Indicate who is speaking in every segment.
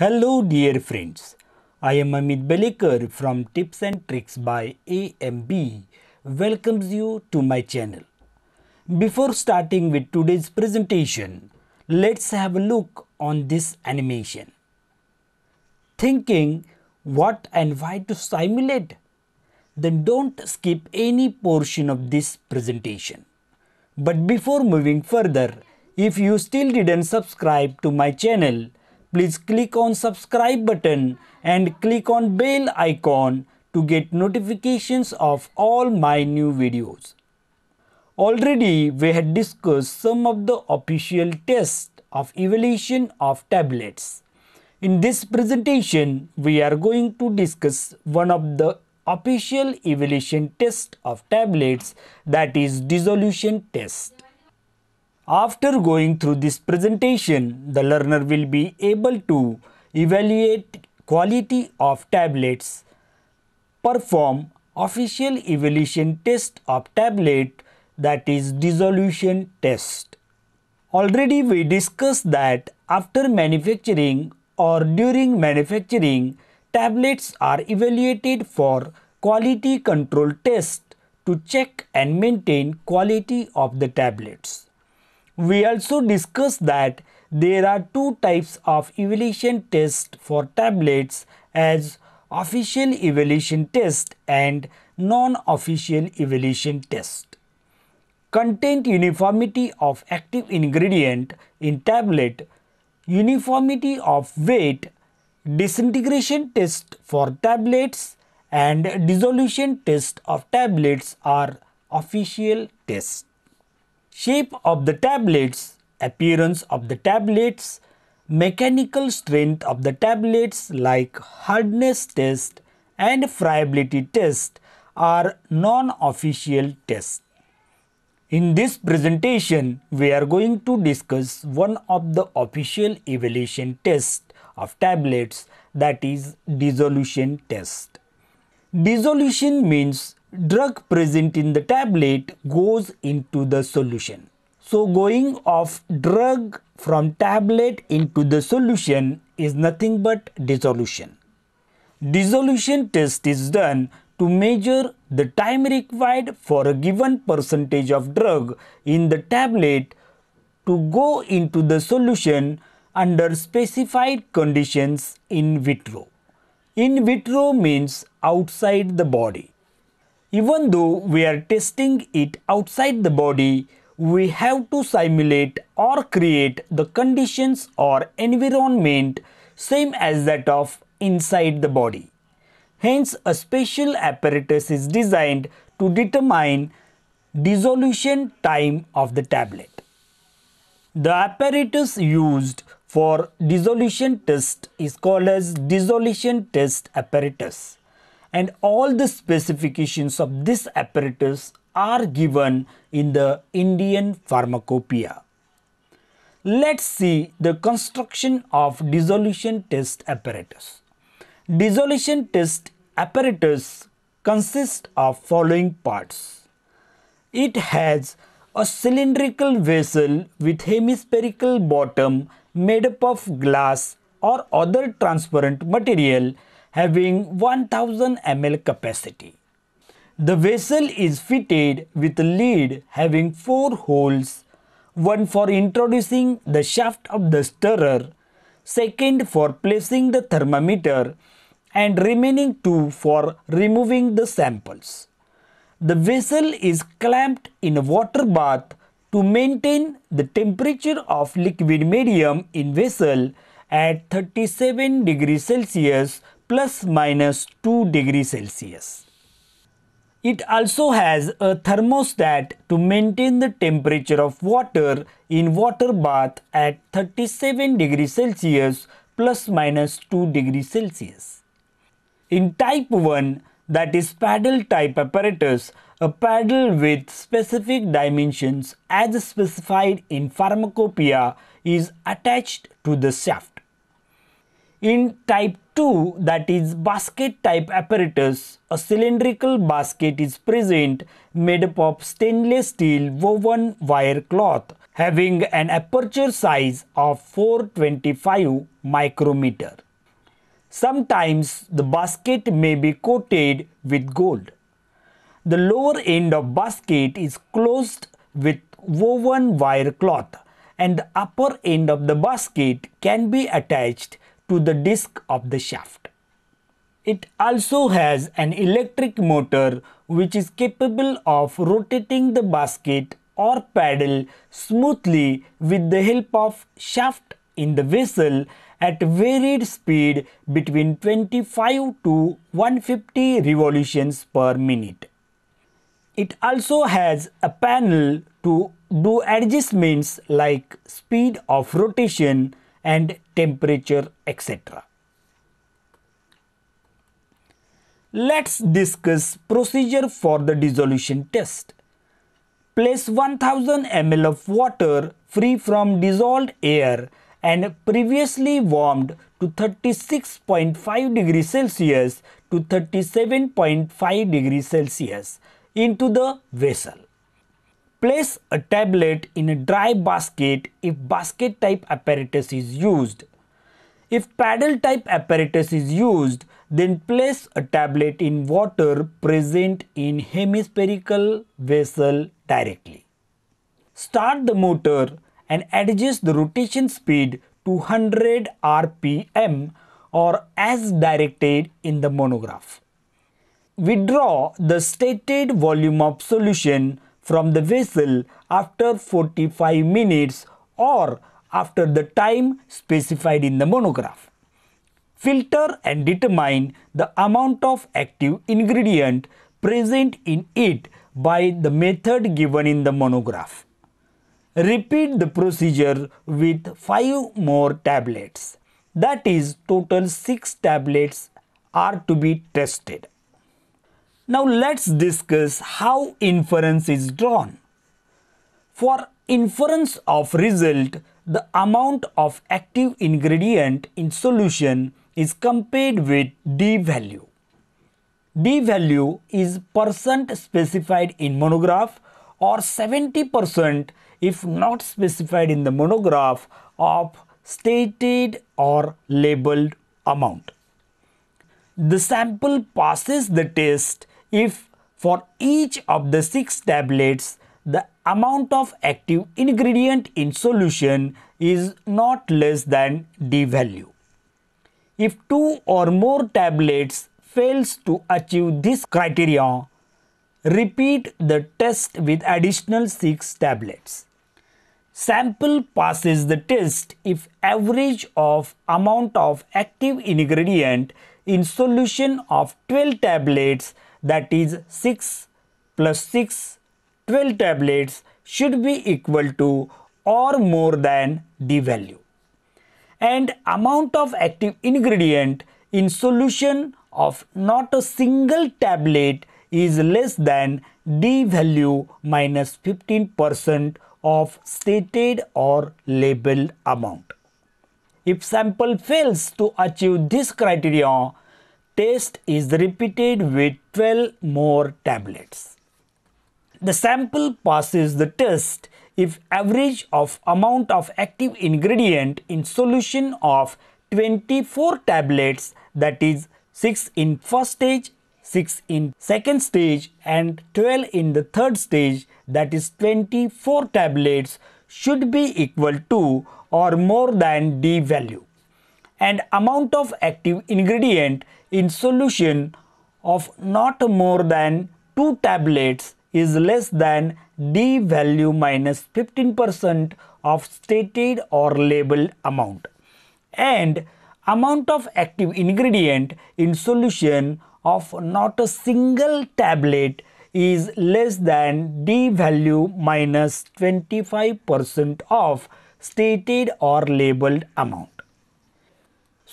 Speaker 1: Hello dear friends, I am Amit Belikar from Tips and Tricks by AMB welcomes you to my channel. Before starting with today's presentation, let's have a look on this animation. Thinking what and why to simulate? Then don't skip any portion of this presentation. But before moving further, if you still didn't subscribe to my channel, Please click on subscribe button and click on bell icon to get notifications of all my new videos. Already we had discussed some of the official tests of evaluation of tablets. In this presentation, we are going to discuss one of the official evaluation tests of tablets that is dissolution test. After going through this presentation, the learner will be able to evaluate quality of tablets, perform official evaluation test of tablet that is dissolution test. Already we discussed that after manufacturing or during manufacturing, tablets are evaluated for quality control test to check and maintain quality of the tablets. We also discussed that there are two types of evaluation test for tablets as official evaluation test and non-official evaluation test. Content uniformity of active ingredient in tablet, uniformity of weight, disintegration test for tablets and dissolution test of tablets are official tests shape of the tablets, appearance of the tablets, mechanical strength of the tablets like hardness test and friability test are non-official tests. In this presentation, we are going to discuss one of the official evaluation tests of tablets that is dissolution test. Dissolution means drug present in the tablet goes into the solution. So going of drug from tablet into the solution is nothing but dissolution. Dissolution test is done to measure the time required for a given percentage of drug in the tablet to go into the solution under specified conditions in vitro. In vitro means outside the body. Even though we are testing it outside the body, we have to simulate or create the conditions or environment same as that of inside the body. Hence, a special apparatus is designed to determine dissolution time of the tablet. The apparatus used for dissolution test is called as dissolution test apparatus and all the specifications of this apparatus are given in the Indian Pharmacopoeia. Let's see the construction of dissolution test apparatus. Dissolution test apparatus consists of following parts. It has a cylindrical vessel with hemispherical bottom made up of glass or other transparent material having 1000 ml capacity. The vessel is fitted with a lid having four holes, one for introducing the shaft of the stirrer, second for placing the thermometer and remaining two for removing the samples. The vessel is clamped in a water bath to maintain the temperature of liquid medium in vessel at 37 degrees Celsius plus minus 2 degree Celsius. It also has a thermostat to maintain the temperature of water in water bath at 37 degree Celsius plus minus 2 degree Celsius. In type 1, that is paddle type apparatus, a paddle with specific dimensions as specified in pharmacopoeia is attached to the shaft. In type two that is basket type apparatus. A cylindrical basket is present made up of stainless steel woven wire cloth having an aperture size of 425 micrometer. Sometimes the basket may be coated with gold. The lower end of basket is closed with woven wire cloth and the upper end of the basket can be attached to the disc of the shaft. It also has an electric motor which is capable of rotating the basket or paddle smoothly with the help of shaft in the vessel at varied speed between 25 to 150 revolutions per minute. It also has a panel to do adjustments like speed of rotation, and temperature etc. Let's discuss procedure for the dissolution test. Place 1000 ml of water free from dissolved air and previously warmed to 36.5 degrees Celsius to 37.5 degrees Celsius into the vessel. Place a tablet in a dry basket if basket type apparatus is used. If paddle type apparatus is used, then place a tablet in water present in hemispherical vessel directly. Start the motor and adjust the rotation speed to 100 rpm or as directed in the monograph. Withdraw the stated volume of solution from the vessel after 45 minutes or after the time specified in the monograph. Filter and determine the amount of active ingredient present in it by the method given in the monograph. Repeat the procedure with 5 more tablets. That is total 6 tablets are to be tested. Now let's discuss how inference is drawn. For inference of result, the amount of active ingredient in solution is compared with D value. D value is percent specified in monograph or 70% if not specified in the monograph of stated or labeled amount. The sample passes the test if for each of the 6 tablets the amount of active ingredient in solution is not less than D value. If two or more tablets fails to achieve this criterion, repeat the test with additional 6 tablets. Sample passes the test if average of amount of active ingredient in solution of 12 tablets that is 6 plus 6 12 tablets should be equal to or more than the value and amount of active ingredient in solution of not a single tablet is less than D value minus 15% of stated or labeled amount. If sample fails to achieve this criterion, test is repeated with 12 more tablets. The sample passes the test if average of amount of active ingredient in solution of 24 tablets that is 6 in first stage 6 in second stage and 12 in the third stage that is 24 tablets should be equal to or more than D value and amount of active ingredient in solution of not more than 2 tablets is less than D value minus 15% of stated or labeled amount and amount of active ingredient in solution of not a single tablet is less than D value minus 25% of stated or labeled amount.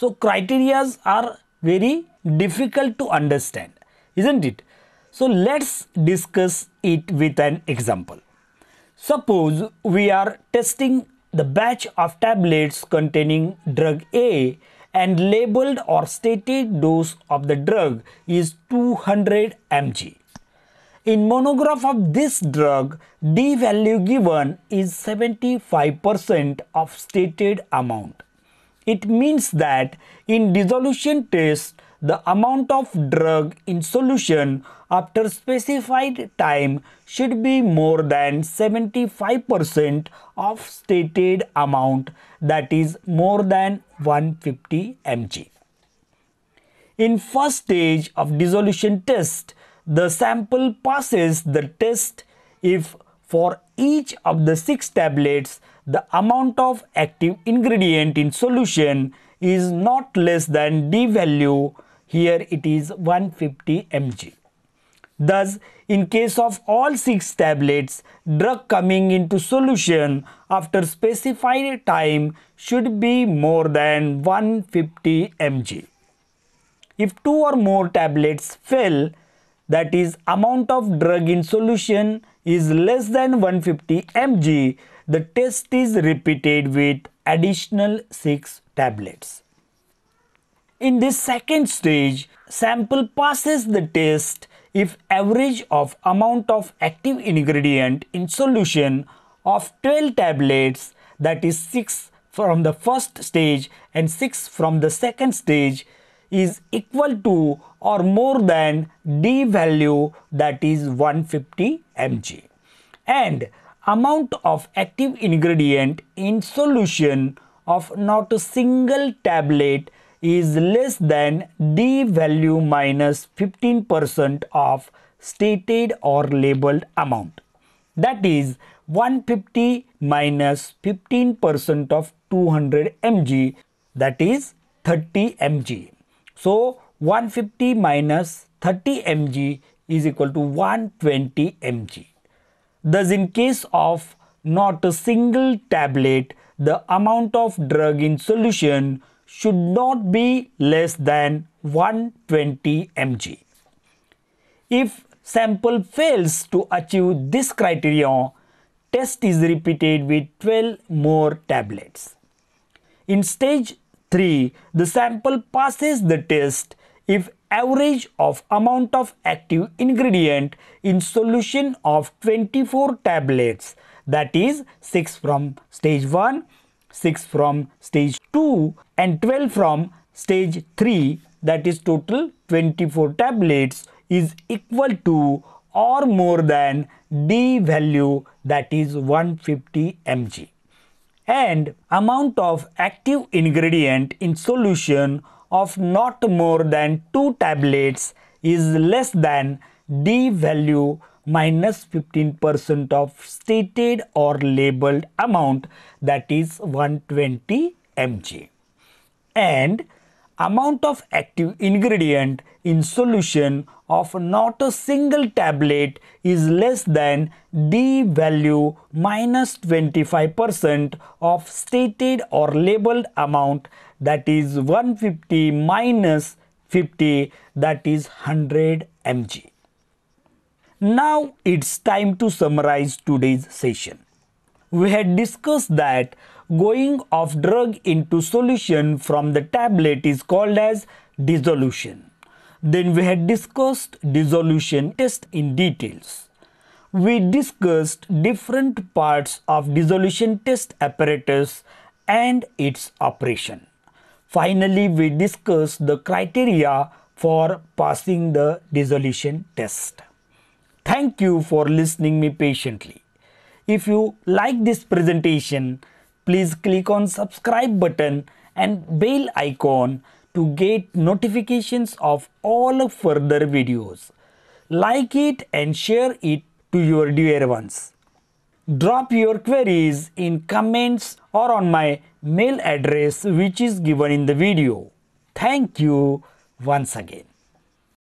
Speaker 1: So criterias are very difficult to understand, isn't it? So let's discuss it with an example. Suppose we are testing the batch of tablets containing drug A and labeled or stated dose of the drug is 200 mg. In monograph of this drug, D value given is 75% of stated amount. It means that in dissolution test, the amount of drug in solution after specified time should be more than 75% of stated amount that is more than 150 mg. In first stage of dissolution test, the sample passes the test if for each of the 6 tablets, the amount of active ingredient in solution is not less than D value, here it is 150 mg. Thus, in case of all 6 tablets, drug coming into solution after specified time should be more than 150 mg. If 2 or more tablets fail, that is amount of drug in solution is less than 150 mg, the test is repeated with additional 6 tablets. In this second stage, sample passes the test if average of amount of active ingredient in solution of 12 tablets that is 6 from the first stage and 6 from the second stage is equal to or more than D value that is 150 mg and amount of active ingredient in solution of not a single tablet is less than D value minus 15% of stated or labeled amount that is 150 minus 15% of 200 mg that is 30 mg. So 150 minus 30 mg is equal to 120 mg. Thus in case of not a single tablet, the amount of drug in solution should not be less than 120 mg. If sample fails to achieve this criterion, test is repeated with 12 more tablets. In stage 3. The sample passes the test if average of amount of active ingredient in solution of 24 tablets that is 6 from stage 1, 6 from stage 2 and 12 from stage 3 that is total 24 tablets is equal to or more than D value that is 150 mg and amount of active ingredient in solution of not more than 2 tablets is less than D value minus 15% of stated or labeled amount that is 120 mg and amount of active ingredient in solution of not a single tablet is less than D value minus 25% of stated or labeled amount that is 150 minus 50 that is 100 mg. Now it's time to summarize today's session. We had discussed that going of drug into solution from the tablet is called as dissolution. Then we had discussed dissolution test in details. We discussed different parts of dissolution test apparatus and its operation. Finally, we discussed the criteria for passing the dissolution test. Thank you for listening me patiently. If you like this presentation, please click on subscribe button and bell icon to get notifications of all further videos. Like it and share it to your dear ones. Drop your queries in comments or on my mail address which is given in the video. Thank you once again.